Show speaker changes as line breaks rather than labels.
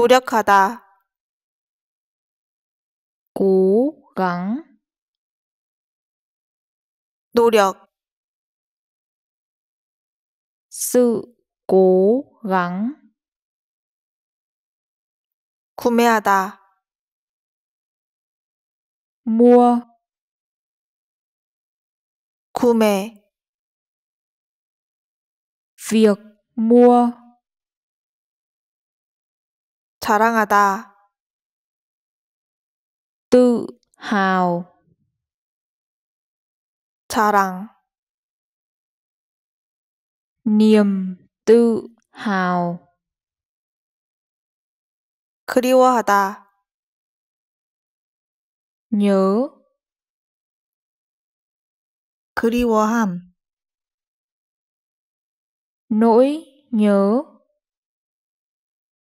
노력하다. 고강 노력 sự cố gắng 구매하다 mua 구매 việc mua 자랑하다. tự hào 자랑 niềm tự hào 그리워하다. nhớ 그리워함 nỗi nhớ